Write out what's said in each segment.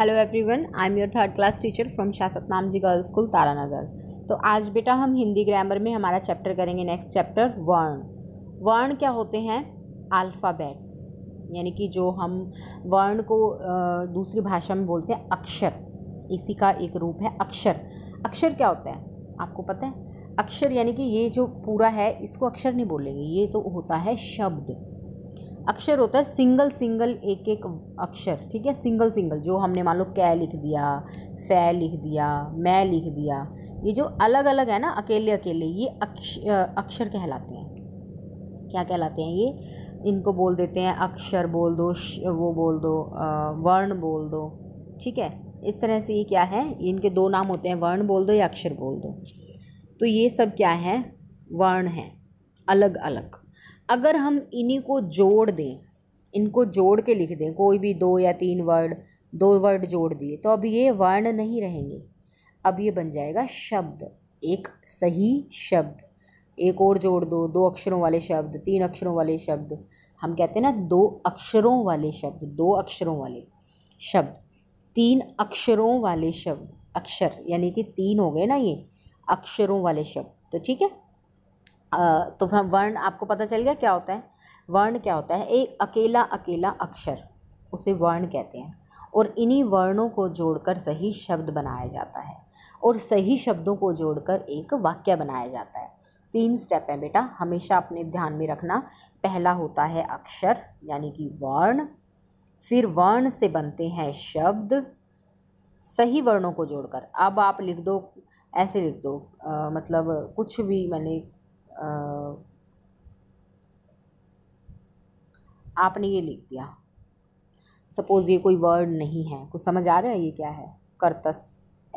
hello everyone I am your third class teacher from Shah Nam ji girls school Taranagar तो आज बेटा हम हिंदी ग्रामर में हमारा चैप्टर करेंगे नेक्स्ट चैप्टर वर्ण वर्ण क्या होते हैं अल्फ़ाबेट्स यानी कि जो हम वर्ण को दूसरी भाषा में बोलते हैं अक्षर इसी का एक रूप है अक्षर अक्षर क्या होता है आपको पता है अक्षर यानी कि ये जो पूरा है इसको अक्षर नहीं बोलेंगे ये तो होता है शब्द अक्षर होता है सिंगल सिंगल एक एक अक्षर ठीक है सिंगल सिंगल जो हमने मान लो कै लिख दिया फै लिख दिया मैं लिख दिया ये जो अलग अलग है ना अकेले अकेले ये अक्ष अक्षर कहलाते हैं क्या कहलाते हैं ये इनको बोल देते हैं अक्षर बोल दो वो बोल दो वर्ण बोल दो ठीक है इस तरह से ये क्या है इनके दो नाम होते हैं वर्ण बोल दो या अक्षर बोल दो तो ये सब क्या है वर्ण है अलग अलग अगर हम इन्हीं को जोड़ दें इनको जोड़ के लिख दें कोई भी दो या तीन वर्ड दो वर्ड जोड़ दिए तो अब ये वर्ण नहीं रहेंगे अब ये बन जाएगा शब्द एक सही शब्द एक और जोड़ दो दो अक्षरों वाले शब्द तीन अक्षरों वाले शब्द हम कहते हैं ना दो अक्षरों वाले शब्द दो अक्षरों वाले शब्द तीन अक्षरों वाले शब्द अक्षर यानी कि तीन हो गए ना ये अक्षरों वाले शब्द तो ठीक है तो वर्ण आपको पता चल गया क्या होता है वर्ण क्या होता है एक अकेला अकेला अक्षर उसे वर्ण कहते हैं और इन्हीं वर्णों को जोड़कर सही शब्द बनाया जाता है और सही शब्दों को जोड़कर एक वाक्य बनाया जाता है तीन स्टेप है बेटा हमेशा अपने ध्यान में रखना पहला होता है अक्षर यानी कि वर्ण फिर वर्ण से बनते हैं शब्द सही वर्णों को जोड़कर अब आप लिख दो ऐसे लिख दो आ, मतलब कुछ भी मैंने आपने ये लिख दिया सपोज़ ये कोई वर्ड नहीं है कुछ समझ आ रहा है ये क्या है करतस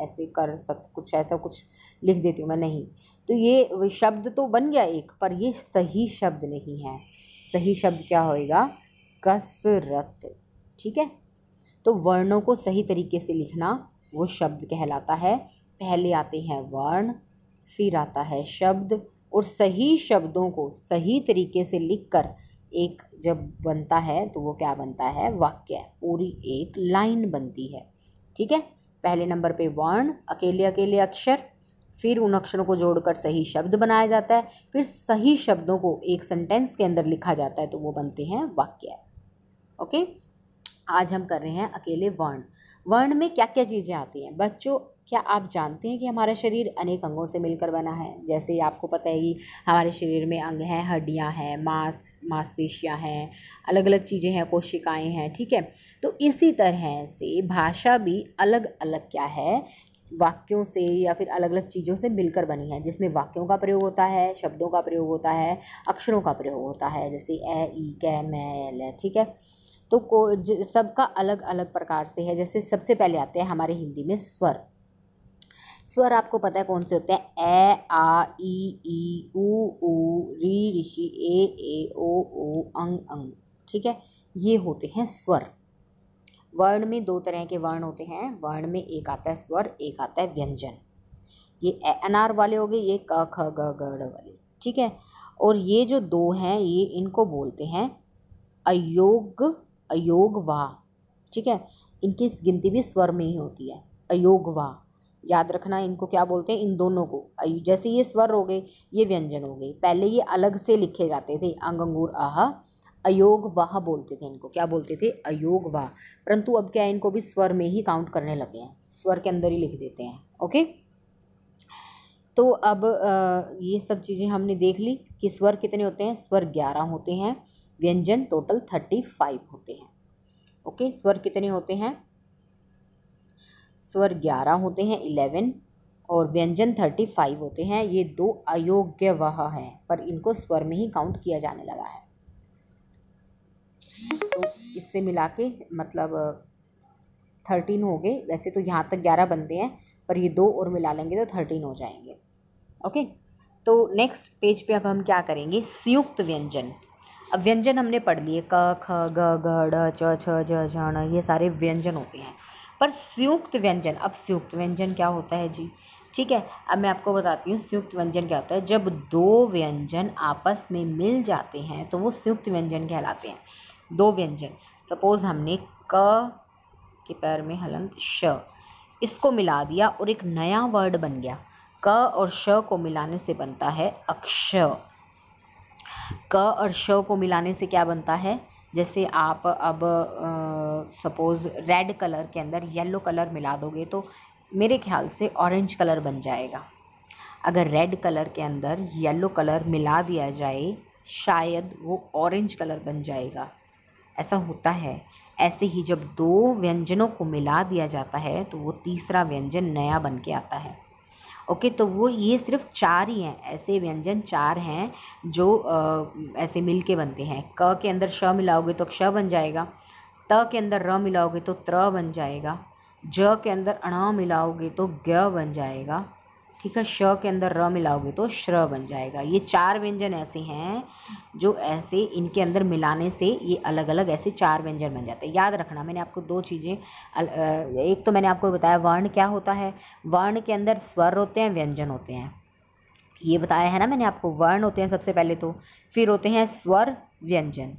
ऐसे कर सत कुछ ऐसा कुछ लिख देती हूँ मैं नहीं तो ये शब्द तो बन गया एक पर ये सही शब्द नहीं है सही शब्द क्या होएगा कसरत ठीक है तो वर्णों को सही तरीके से लिखना वो शब्द कहलाता है पहले आते हैं वर्ण फिर आता है शब्द और सही शब्दों को सही तरीके से लिख कर एक जब बनता है तो वो क्या बनता है वाक्य पूरी एक लाइन बनती है ठीक है पहले नंबर पे वर्ण अकेले अकेले अक्षर फिर उन अक्षरों को जोड़कर सही शब्द बनाया जाता है फिर सही शब्दों को एक सेंटेंस के अंदर लिखा जाता है तो वो बनते हैं वाक्य ओके आज हम कर रहे हैं अकेले वर्ण वर्ण में क्या क्या चीज़ें आती हैं बच्चों क्या आप जानते हैं कि हमारा शरीर अनेक अंगों से मिलकर बना है जैसे आपको पता है कि हमारे शरीर में अंग हैं हड्डियाँ हैं मांस मांसपेशियाँ हैं अलग अलग चीज़ें हैं कोशिकाएँ हैं ठीक है तो इसी तरह से भाषा भी अलग अलग क्या है वाक्यों से या फिर अलग अलग चीज़ों से मिलकर बनी है जिसमें वाक्यों का प्रयोग होता है शब्दों का प्रयोग होता है अक्षरों का प्रयोग होता है जैसे ए ई कै मैल ठीक है तो को सबका अलग अलग प्रकार से है जैसे सबसे पहले आते हैं हमारे हिंदी में स्वर स्वर आपको पता है कौन से होते हैं ए आ ई ई ऊ ऊ री ऋषि ए ए ओ ओ अंग अंग ठीक है ये होते हैं स्वर वर्ण में दो तरह के वर्ण होते हैं वर्ण में एक आता है स्वर एक आता है व्यंजन ये अनार वाले हो गए ये क ख ग गढ़ वाले ठीक है और ये जो दो हैं ये इनको बोलते हैं अयोग अयोग वाह ठीक है इनकी गिनती भी स्वर में ही होती है अयोग वाह याद रखना इनको क्या बोलते हैं इन दोनों को जैसे ये स्वर हो गए ये व्यंजन हो गए पहले ये अलग से लिखे जाते थे अंग अंगूर आह अयोग वाह बोलते थे इनको क्या बोलते थे अयोग वाह परंतु अब क्या है इनको भी स्वर में ही काउंट करने लगे हैं स्वर के अंदर ही लिख देते हैं ओके तो अब ये सब चीज़ें हमने देख ली कि स्वर कितने होते हैं स्वर ग्यारह होते हैं व्यंजन टोटल थर्टी फाइव होते हैं ओके स्वर कितने होते हैं स्वर ग्यारह होते हैं इलेवन और व्यंजन थर्टी फाइव होते हैं ये दो अयोग्य वह हैं पर इनको स्वर में ही काउंट किया जाने लगा है तो इससे मिला के मतलब थर्टीन हो गए वैसे तो यहाँ तक ग्यारह बनते हैं पर ये दो और मिला लेंगे तो थर्टीन हो जाएंगे ओके तो नेक्स्ट पेज पे अब हम क्या करेंगे संयुक्त व्यंजन अब व्यंजन हमने पढ़ लिए क ख ग घ ड च छ झ झ ये सारे व्यंजन होते हैं पर संयुक्त व्यंजन अब संयुक्त व्यंजन क्या होता है जी ठीक है अब मैं आपको बताती हूँ संयुक्त व्यंजन क्या होता है जब दो व्यंजन आपस में मिल जाते हैं तो वो संयुक्त व्यंजन कहलाते हैं दो व्यंजन सपोज़ हमने क के पैर में हलंत श इसको मिला दिया और एक नया वर्ड बन गया क और श को मिलाने से बनता है अक्ष क और श को मिलाने से क्या बनता है जैसे आप अब सपोज़ रेड कलर के अंदर येलो कलर मिला दोगे तो मेरे ख्याल से ऑरेंज कलर बन जाएगा अगर रेड कलर के अंदर येलो कलर मिला दिया जाए शायद वो ऑरेंज कलर बन जाएगा ऐसा होता है ऐसे ही जब दो व्यंजनों को मिला दिया जाता है तो वो तीसरा व्यंजन नया बन के आता है ओके तो वो ये सिर्फ चार ही हैं ऐसे व्यंजन चार हैं जो आ, ऐसे मिल के बनते हैं क के अंदर श मिलाओगे तो क्ष बन जाएगा त के अंदर र मिलाओगे तो त्र बन जाएगा ज के अंदर अण मिलाओगे तो ग बन जाएगा ठीक है श के अंदर र मिलाओगे तो श्र बन जाएगा ये चार व्यंजन ऐसे हैं जो ऐसे इनके अंदर मिलाने से ये अलग अलग ऐसे चार व्यंजन बन जाते हैं याद रखना मैंने आपको दो चीज़ें एक तो मैंने आपको बताया वर्ण क्या होता है वर्ण के अंदर स्वर होते हैं व्यंजन होते हैं ये बताया है ना मैंने आपको वर्ण होते हैं सबसे पहले तो फिर होते हैं स्वर व्यंजन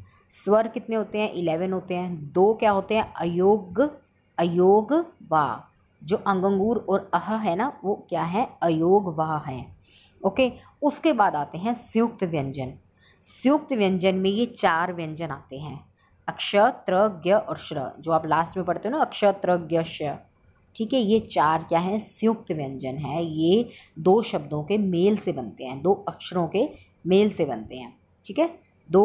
स्वर कितने होते हैं इलेवन होते हैं दो क्या होते हैं अयोग अयोग वा जो अंगंगूर और अह है ना वो क्या है अयोग वाह है ओके उसके बाद आते हैं संयुक्त व्यंजन संयुक्त व्यंजन में ये चार व्यंजन आते हैं अक्षर त्र ज्ञ और श्र जो आप लास्ट में पढ़ते हो ना अक्षर त्र ज्ञ श्र ठीक है ये चार क्या है संयुक्त व्यंजन है ये दो शब्दों के मेल से बनते हैं दो अक्षरों के मेल से बनते हैं ठीक है दो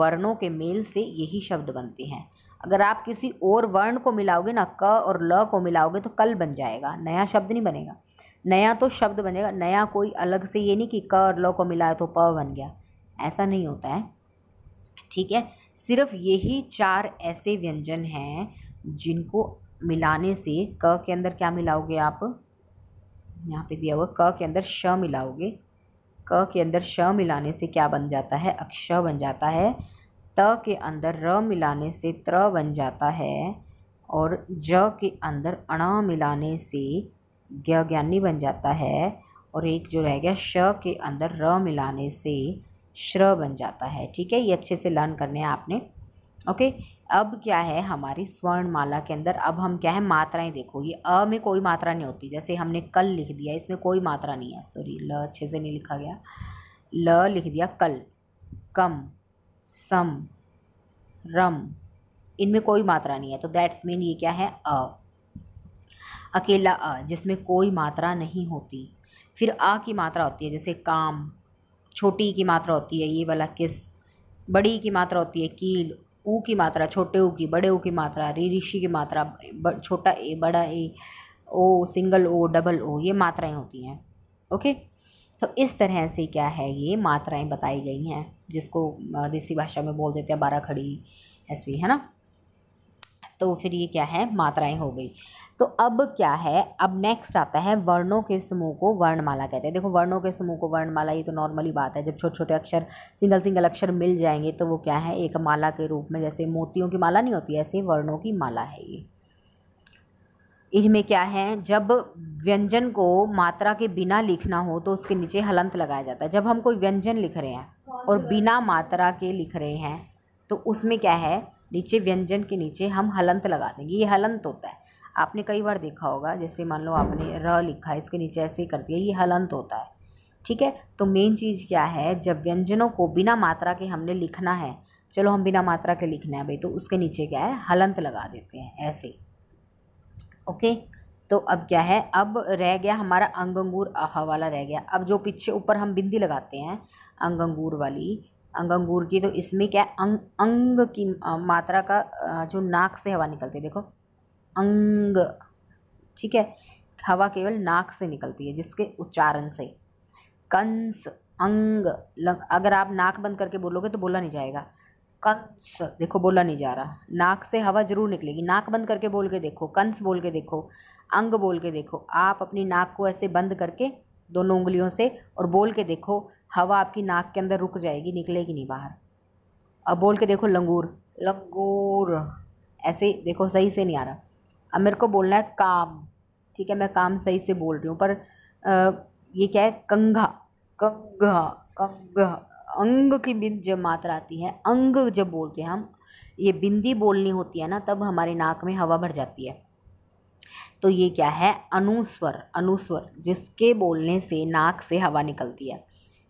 वर्णों के मेल से यही शब्द बनते हैं अगर आप किसी और वर्ण को मिलाओगे ना क और ल को मिलाओगे तो कल बन जाएगा नया शब्द नहीं बनेगा नया तो शब्द बनेगा नया कोई अलग से ये नहीं कि क और ल को मिलाया तो प बन गया ऐसा नहीं होता है ठीक है सिर्फ यही चार ऐसे व्यंजन हैं जिनको मिलाने से क के अंदर क्या मिलाओगे आप यहाँ पे दिया हुआ क के अंदर श मिलाओगे क के अंदर श मिलाने से क्या बन जाता है अक्ष बन जाता है त के अंदर र मिलाने से त्र बन जाता है और ज के अंदर अण मिलाने से ज्ञानी बन जाता है और एक जो रह गया श के अंदर र मिलाने से श्र बन जाता है ठीक है ये अच्छे से लर्न करने हैं आपने ओके अब क्या है हमारी स्वर्णमाला के अंदर अब हम क्या है मात्राएं देखो ये अ में कोई मात्रा नहीं होती जैसे हमने कल लिख दिया इसमें कोई मात्रा नहीं है सॉरी ल अच्छे से नहीं लिखा गया ल लिख दिया कल कम सम रम इनमें कोई मात्रा नहीं है तो दैट्स मीन ये क्या है अ अकेला अ जिसमें कोई मात्रा नहीं होती फिर अ की मात्रा होती है जैसे काम छोटी की मात्रा होती है ये वाला किस बड़ी की मात्रा होती है कील ऊ की मात्रा छोटे ऊ की बड़े ऊ की मात्रा री ऋषि की मात्रा छोटा ए बड़ा ए ओ सिंगल ओ डबल ओ ये मात्राएं होती हैं ओके तो इस तरह से क्या है ये मात्राएं बताई गई हैं जिसको देसी भाषा में बोल देते हैं बारह खड़ी ऐसी है ना तो फिर ये क्या है मात्राएं हो गई तो अब क्या है अब नेक्स्ट आता है वर्णों के समूह को वर्णमाला कहते हैं देखो वर्णों के समूह को वर्णमाला ये तो नॉर्मली बात है जब छोटे छोटे अक्षर सिंगल सिंगल अक्षर मिल जाएंगे तो वो क्या है एक माला के रूप में जैसे मोतियों की माला नहीं होती ऐसे वर्णों की माला है ये इनमें क्या है जब व्यंजन को मात्रा के बिना लिखना हो तो उसके नीचे हलंत लगाया जाता है जब हम कोई व्यंजन लिख रहे हैं और बिना मात्रा के लिख रहे हैं तो उसमें क्या है नीचे व्यंजन के नीचे हम हलंत लगा देंगे ये हलंत होता है आपने कई बार देखा होगा जैसे मान लो आपने र लिखा है इसके नीचे ऐसे ही कर दिया ये हलंत होता है ठीक है तो मेन चीज़ क्या है जब व्यंजनों को बिना मात्रा के हमने लिखना है चलो हम बिना मात्रा के लिखना है भाई तो उसके नीचे क्या है हलंत लगा देते हैं ऐसे ओके तो अब क्या है अब रह गया हमारा अंग अंगूर आहा वाला रह गया अब जो पीछे ऊपर हम बिंदी लगाते हैं अंग अंगूर वाली अंग अंगूर की तो इसमें क्या अंग अंग की मात्रा का जो नाक से हवा निकलती है देखो अंग ठीक है हवा केवल नाक से निकलती है जिसके उच्चारण से कंस अंग लग अगर आप नाक बंद करके बोलोगे तो बोला नहीं जाएगा कंस देखो बोला नहीं जा रहा नाक से हवा जरूर निकलेगी नाक बंद करके बोल के देखो कंस बोल के देखो अंग बोल के देखो आप अपनी नाक को ऐसे बंद करके दोनों उंगलियों से और बोल के देखो हवा आपकी नाक के अंदर रुक जाएगी निकलेगी नहीं बाहर अब बोल के देखो लंगूर लंगूर ऐसे देखो सही से नहीं आ रहा अब मेरे को बोलना है काम ठीक है मैं काम सही से बोल रही हूँ पर आ, ये क्या है कंघा कंघा कंघा अंग की बिंद जब मात्रा आती है अंग जब बोलते हैं हम ये बिंदी बोलनी होती है ना तब हमारे नाक में हवा भर जाती है तो ये क्या है अनुस्वर अनुस्वर जिसके बोलने से नाक से हवा निकलती है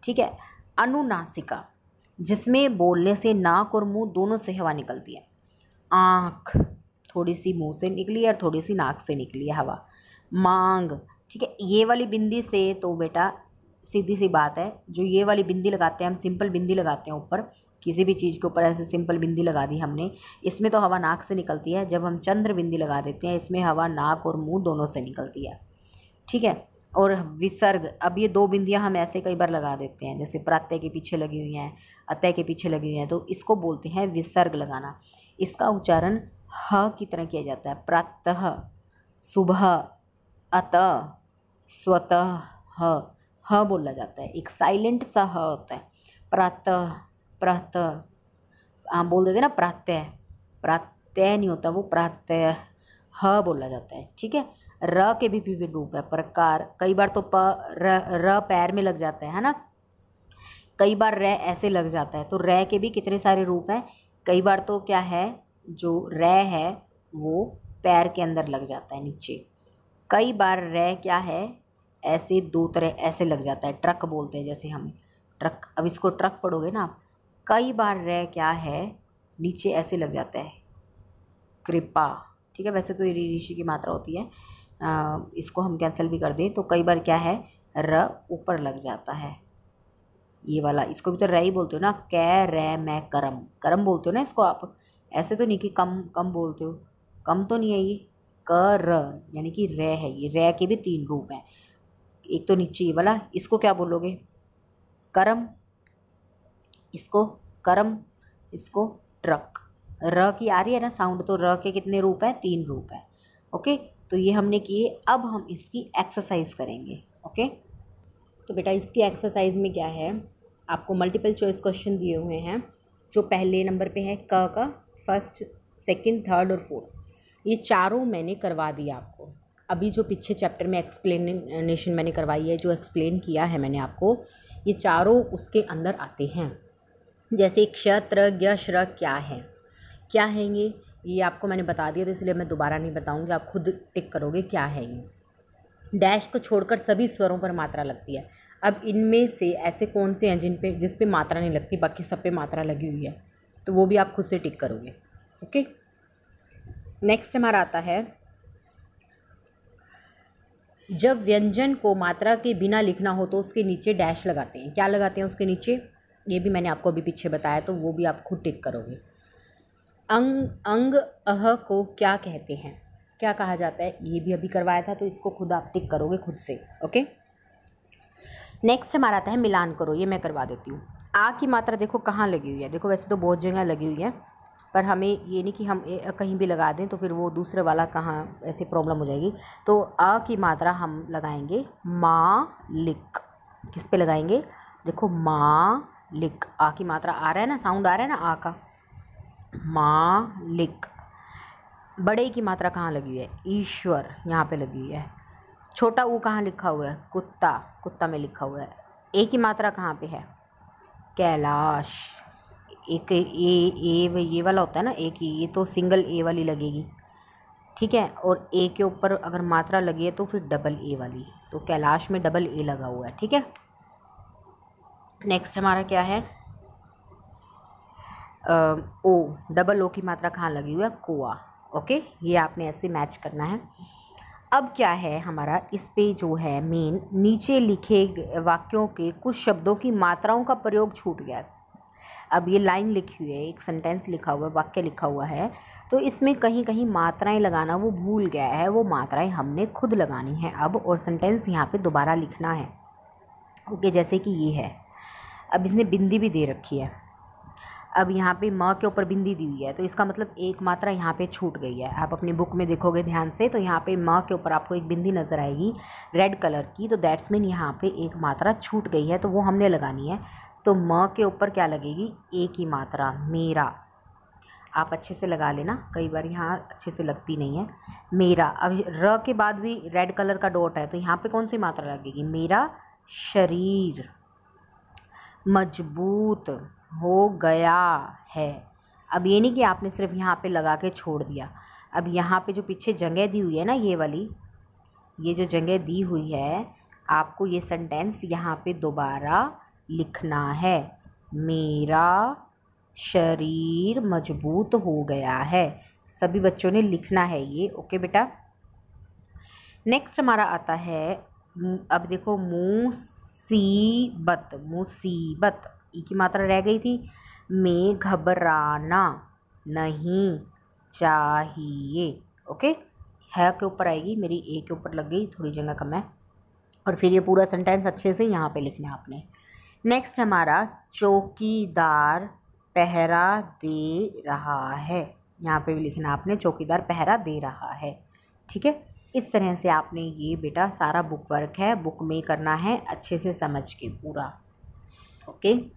ठीक है अनुनासिका जिसमें बोलने से नाक और मुंह दोनों से हवा निकलती है आँख थोड़ी सी मुंह से निकली और थोड़ी सी नाक से निकली हवा मांग ठीक है ये वाली बिंदी से तो बेटा सीधी सी बात है जो ये वाली बिंदी लगाते हैं हम सिंपल बिंदी लगाते हैं ऊपर किसी भी चीज़ के ऊपर ऐसे सिंपल बिंदी लगा दी हमने इसमें तो हवा नाक से निकलती है जब हम चंद्र बिंदी लगा देते हैं इसमें हवा नाक और मुंह दोनों से निकलती है ठीक है और विसर्ग अब ये दो बिंदियाँ हम ऐसे कई बार लगा देते हैं जैसे प्रत्यय के पीछे लगी हुई हैं अतः के पीछे लगी हुई हैं तो इसको बोलते हैं विसर्ग लगाना इसका उच्चारण ह की तरह किया जाता है प्रातः सुबह अतः स्वतः ह बोला जाता है एक साइलेंट सा ह होता है प्रातः प्रातः हाँ बोल देते ना प्रातः प्रातः नहीं होता वो प्रातः ह बोला जाता है ठीक है र के भी विभिन्न रूप है प्रकार कई बार तो प र, र पैर में लग जाता है है ना कई बार र ऐसे लग जाता है तो र के भी कितने सारे रूप हैं कई बार तो क्या है जो र है वो पैर के अंदर लग जाता है नीचे कई बार र क्या है ऐसे दो तरह ऐसे लग जाता है ट्रक बोलते हैं जैसे हम ट्रक अब इसको ट्रक पढ़ोगे ना आप कई बार रह क्या है नीचे ऐसे लग जाता है कृपा ठीक है वैसे तो ये ऋषि की मात्रा होती है आ, इसको हम कैंसिल भी कर दें तो कई बार क्या है र ऊपर लग जाता है ये वाला इसको भी तो र ही बोलते हो ना कै रे मैं करम करम बोलते हो ना इसको आप ऐसे तो नहीं कि कम कम बोलते हो कम तो नहीं है ये र यानी कि रे है ये रे के भी तीन रूप हैं एक तो नीचे ये वाला इसको क्या बोलोगे करम इसको करम इसको ट्रक र की आ रही है ना साउंड तो र के कितने रूप है तीन रूप है ओके तो ये हमने किए अब हम इसकी एक्सरसाइज करेंगे ओके तो बेटा इसकी एक्सरसाइज में क्या है आपको मल्टीपल चॉइस क्वेश्चन दिए हुए हैं जो पहले नंबर पे है क का फर्स्ट सेकंड थर्ड और फोर्थ ये चारों मैंने करवा दिया आपको अभी जो पीछे चैप्टर में एक्सप्लेनेशन मैंने करवाई है जो एक्सप्लेन किया है मैंने आपको ये चारों उसके अंदर आते हैं जैसे क्षत्र ग्र क्या है क्या है ये ये आपको मैंने बता दिया तो इसलिए मैं दोबारा नहीं बताऊंगी आप खुद टिक करोगे क्या है ये डैश को छोड़कर सभी स्वरों पर मात्रा लगती है अब इनमें से ऐसे कौन से हैं जिन पे जिस पे मात्रा नहीं लगती बाकी सब पे मात्रा लगी हुई है तो वो भी आप खुद से टिक करोगे ओके नेक्स्ट हमारा आता है जब व्यंजन को मात्रा के बिना लिखना हो तो उसके नीचे डैश लगाते हैं क्या लगाते हैं उसके नीचे ये भी मैंने आपको अभी पीछे बताया तो वो भी आप खुद टिक करोगे अंग अंग अह को क्या कहते हैं क्या कहा जाता है ये भी अभी करवाया था तो इसको खुद आप टिक करोगे खुद से ओके नेक्स्ट हमारा आता है मिलान करो ये मैं करवा देती हूँ आ की मात्रा देखो कहाँ लगी हुई है देखो वैसे तो बहुत जगह लगी हुई है पर हमें ये नहीं कि हम कहीं भी लगा दें तो फिर वो दूसरे वाला कहाँ ऐसे प्रॉब्लम हो जाएगी तो अ की मात्रा हम लगाएंगे लिक किस पे लगाएंगे देखो लिक आ की मात्रा आ रहा है ना साउंड आ रहा है ना आ का लिक बड़े की मात्रा कहाँ लगी हुई है ईश्वर यहाँ पे लगी हुई है छोटा ऊ कहाँ लिखा हुआ है कुत्ता कुत्ता में लिखा हुआ है ए की मात्रा कहाँ पे है कैलाश एक ए ए ये वाला होता है ना एक ये तो सिंगल ए वाली लगेगी ठीक है और ए के ऊपर अगर मात्रा लगी है तो फिर डबल ए वाली तो कैलाश में डबल ए लगा हुआ है ठीक है नेक्स्ट हमारा क्या है ओ डबल ओ की मात्रा कहाँ लगी हुई है कोआ ओके ये आपने ऐसे मैच करना है अब क्या है हमारा इस पे जो है मेन नीचे लिखे वाक्यों के कुछ शब्दों की मात्राओं का प्रयोग छूट गया है अब ये लाइन लिखी हुई है एक सेंटेंस लिखा हुआ है वाक्य लिखा हुआ है तो इसमें कहीं कहीं मात्राएं लगाना वो भूल गया है वो मात्राएं हमने खुद लगानी है अब और सेंटेंस यहाँ पे दोबारा लिखना है ओके जैसे कि ये है अब इसने बिंदी भी दे रखी है अब यहाँ पे म के ऊपर बिंदी दी हुई है तो इसका मतलब एक मात्रा यहाँ पे छूट गई है आप अपनी बुक में देखोगे ध्यान से तो यहाँ पे म के ऊपर आपको एक बिंदी नज़र आएगी रेड कलर की तो दैट्स मीन यहाँ पे एक मात्रा छूट गई है तो वो हमने लगानी है तो म के ऊपर क्या लगेगी ए की मात्रा मेरा आप अच्छे से लगा लेना कई बार यहाँ अच्छे से लगती नहीं है मेरा अब र के बाद भी रेड कलर का डॉट है तो यहाँ पे कौन सी मात्रा लगेगी मेरा शरीर मजबूत हो गया है अब ये नहीं कि आपने सिर्फ यहाँ पे लगा के छोड़ दिया अब यहाँ पे जो पीछे जगह दी हुई है ना ये वाली ये जो जगह दी हुई है आपको ये सेंटेंस यहाँ पे दोबारा लिखना है मेरा शरीर मजबूत हो गया है सभी बच्चों ने लिखना है ये ओके बेटा नेक्स्ट हमारा आता है अब देखो मुसीबत मुसीबत ई की मात्रा रह गई थी में घबराना नहीं चाहिए ओके है के ऊपर आएगी मेरी ए के ऊपर लग गई थोड़ी जगह कम है और फिर ये पूरा सेंटेंस अच्छे से यहाँ पे लिखना है आपने नेक्स्ट हमारा चौकीदार पहरा दे रहा है यहाँ पे भी लिखना आपने चौकीदार पहरा दे रहा है ठीक है इस तरह से आपने ये बेटा सारा बुक वर्क है बुक में करना है अच्छे से समझ के पूरा ओके